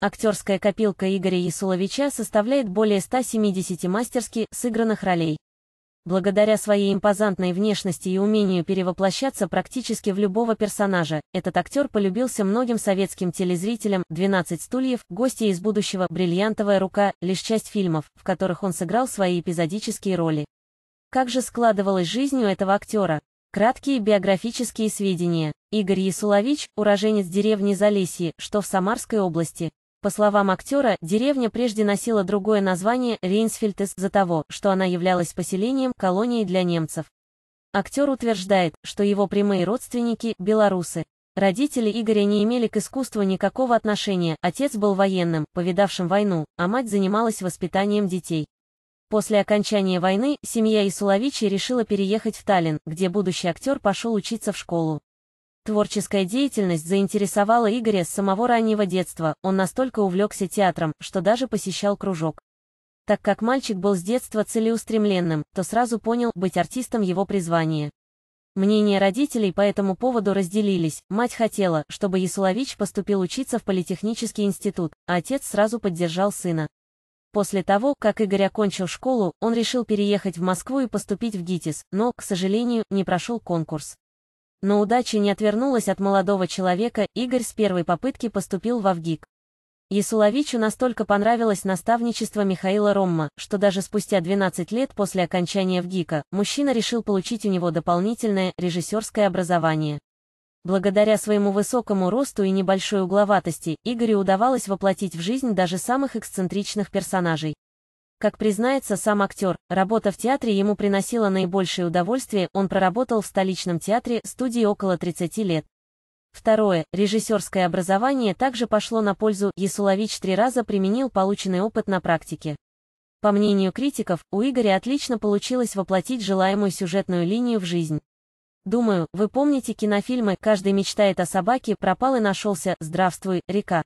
Актерская копилка Игоря Ясуловича составляет более 170 мастерски сыгранных ролей. Благодаря своей импозантной внешности и умению перевоплощаться практически в любого персонажа, этот актер полюбился многим советским телезрителям «12 стульев», «Гости из будущего», «Бриллиантовая рука» — лишь часть фильмов, в которых он сыграл свои эпизодические роли. Как же складывалась жизнь у этого актера? Краткие биографические сведения. Игорь Ясулович – уроженец деревни Залесье, что в Самарской области. По словам актера, деревня прежде носила другое название Рейнсфельд из-за того, что она являлась поселением, колонией для немцев. Актер утверждает, что его прямые родственники – белорусы. Родители Игоря не имели к искусству никакого отношения, отец был военным, повидавшим войну, а мать занималась воспитанием детей. После окончания войны семья Исуловичи решила переехать в Таллин, где будущий актер пошел учиться в школу. Творческая деятельность заинтересовала Игоря с самого раннего детства, он настолько увлекся театром, что даже посещал кружок. Так как мальчик был с детства целеустремленным, то сразу понял, быть артистом его призвание. Мнения родителей по этому поводу разделились. Мать хотела, чтобы Ясулович поступил учиться в политехнический институт, а отец сразу поддержал сына. После того, как Игорь окончил школу, он решил переехать в Москву и поступить в ГИТИС, но, к сожалению, не прошел конкурс. Но удача не отвернулась от молодого человека, Игорь с первой попытки поступил в Авгик. Ясуловичу настолько понравилось наставничество Михаила Ромма, что даже спустя 12 лет после окончания ВГИКа, мужчина решил получить у него дополнительное режиссерское образование. Благодаря своему высокому росту и небольшой угловатости, Игорю удавалось воплотить в жизнь даже самых эксцентричных персонажей. Как признается сам актер, работа в театре ему приносила наибольшее удовольствие, он проработал в столичном театре студии около 30 лет. Второе, режиссерское образование также пошло на пользу, Ясулович три раза применил полученный опыт на практике. По мнению критиков, у Игоря отлично получилось воплотить желаемую сюжетную линию в жизнь. Думаю, вы помните кинофильмы «Каждый мечтает о собаке», «Пропал и нашелся», «Здравствуй, река».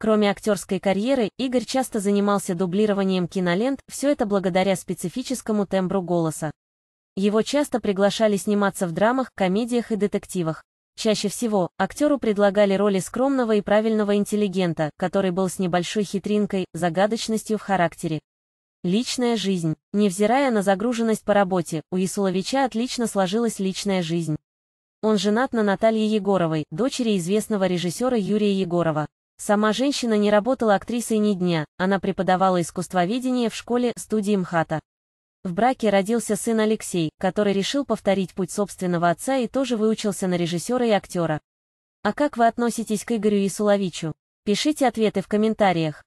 Кроме актерской карьеры, Игорь часто занимался дублированием кинолент, все это благодаря специфическому тембру голоса. Его часто приглашали сниматься в драмах, комедиях и детективах. Чаще всего, актеру предлагали роли скромного и правильного интеллигента, который был с небольшой хитринкой, загадочностью в характере. Личная жизнь. Невзирая на загруженность по работе, у Исуловича отлично сложилась личная жизнь. Он женат на Наталье Егоровой, дочери известного режиссера Юрия Егорова. Сама женщина не работала актрисой ни дня, она преподавала искусствоведение в школе, студии МХАТа. В браке родился сын Алексей, который решил повторить путь собственного отца и тоже выучился на режиссера и актера. А как вы относитесь к Игорю Исуловичу? Пишите ответы в комментариях.